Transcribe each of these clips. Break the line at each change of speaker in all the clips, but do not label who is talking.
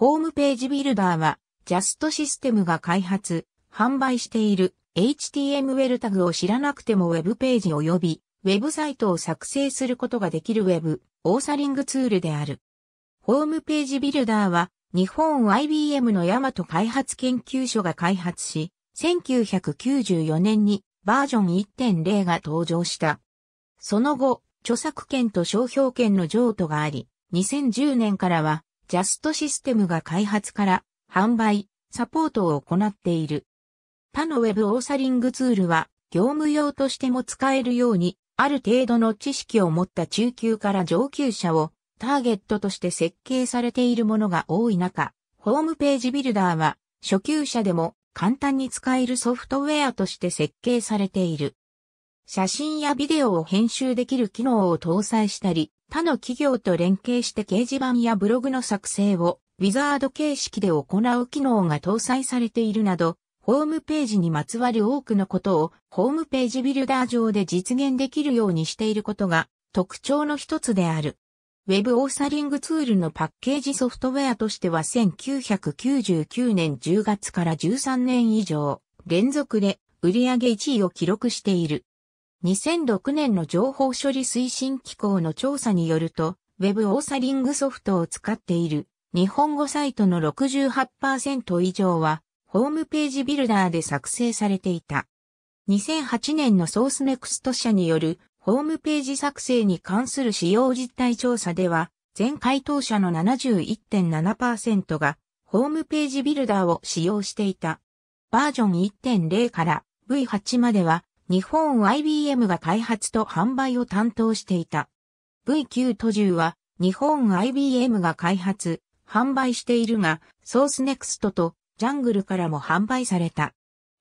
ホームページビルダーは、ジャストシステムが開発、販売している HTML タグを知らなくてもウェブページ及びウェブサイトを作成することができるウェブオーサリングツールである。ホームページビルダーは日本 IBM のヤマト開発研究所が開発し、1994年にバージョン1.0が登場した。その後、著作権と商標権の譲渡があり、2010年からはジャストシステムが開発から販売、サポートを行っている。他の Web オーサリングツールは業務用としても使えるように、ある程度の知識を持った中級から上級者をターゲットとして設計されているものが多い中、ホームページビルダーは初級者でも簡単に使えるソフトウェアとして設計されている。写真やビデオを編集できる機能を搭載したり、他の企業と連携して掲示板やブログの作成をウィザード形式で行う機能が搭載されているなど、ホームページにまつわる多くのことをホームページビルダー上で実現できるようにしていることが特徴の一つである。ウェブオーサリングツールのパッケージソフトウェアとしては1999年10月から13年以上連続で売上1位を記録している。2006年の情報処理推進機構の調査によると、ウェブオーサリングソフトを使っている日本語サイトの68%以上は、ホームページビルダーで作成されていた。2008年のソースネクスト社によるホームページ作成に関する使用実態調査では、全回答者の71.7%がホームページビルダーを使用していた。バージョン1.0から V8 までは日本 IBM が開発と販売を担当していた。V9 途中は日本 IBM が開発、販売しているが、ソースネクストとジャングルからも販売された。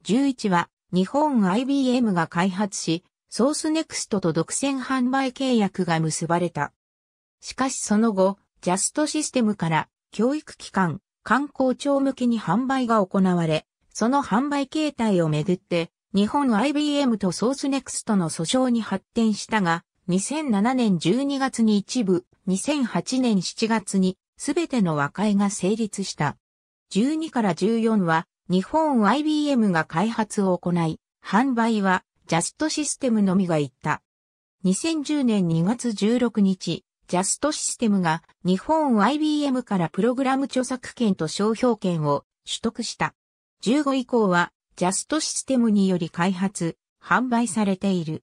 11は日本 IBM が開発し、ソースネクストと独占販売契約が結ばれた。しかしその後、ジャストシステムから教育機関、観光庁向けに販売が行われ、その販売形態をめぐって日本 IBM とソースネクストの訴訟に発展したが、2007年12月に一部、2008年7月にすべての和解が成立した。12から14は、日本 IBM が開発を行い、販売はジャストシステムのみがいった。2010年2月16日、ジャストシステムが日本 IBM からプログラム著作権と商標権を取得した。15以降はジャストシステムにより開発、販売されている。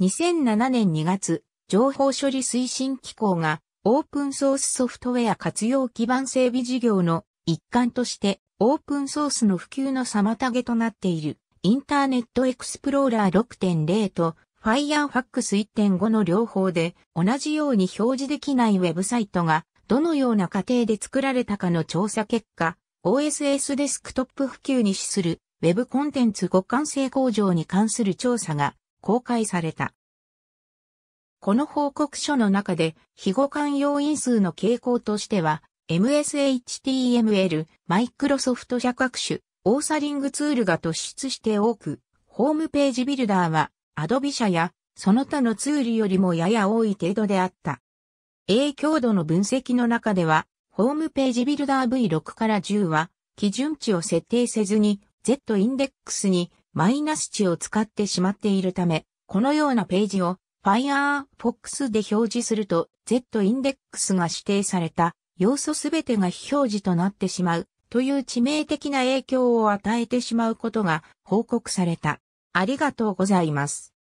2007年2月、情報処理推進機構がオープンソースソフトウェア活用基盤整備事業の一環としてオープンソースの普及の妨げとなっているインターネットエクスプローラー6.0と Firefox 1.5の両方で同じように表示できないウェブサイトがどのような過程で作られたかの調査結果 OSS デスクトップ普及に資するウェブコンテンツ互換性向上に関する調査が公開された。この報告書の中で、非互換要因数の傾向としては、MSHTML、マイクロソフト社各種、オーサリングツールが突出して多く、ホームページビルダーは、Adobe 社や、その他のツールよりもやや多い程度であった。影響度の分析の中では、ホームページビルダー V6 から10は、基準値を設定せずに、Z インデックスにマイナス値を使ってしまっているため、このようなページを Firefox で表示すると Z インデックスが指定された要素すべてが非表示となってしまうという致命的な影響を与えてしまうことが報告された。ありがとうございます。